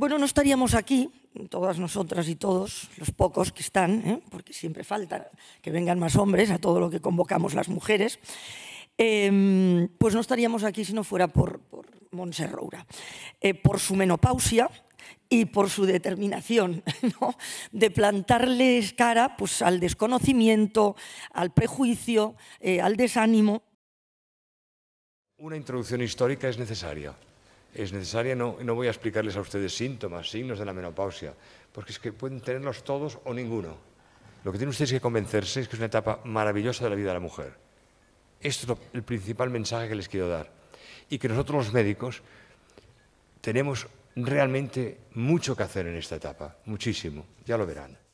Bueno, no estaríamos aquí, todas nosotras y todos, los pocos que están, ¿eh? porque siempre falta que vengan más hombres a todo lo que convocamos las mujeres, em, pues no estaríamos aquí si no fuera por, por eh, por su menopausia y por su determinación de plantarles cara pues, al desconocimiento, al prejuicio, eh, al desánimo. Una introducción histórica es necesaria es necesaria, no, voy a explicarles a ustedes síntomas, signos de la menopausia, porque es que pueden tenerlos todos o ninguno. Lo que tienen ustedes que convencerse es que es una etapa maravillosa de la vida de la mujer. Esto es el principal mensaje que les quiero dar. Y que nosotros los médicos tenemos realmente mucho que hacer en esta etapa, muchísimo, ya lo verán.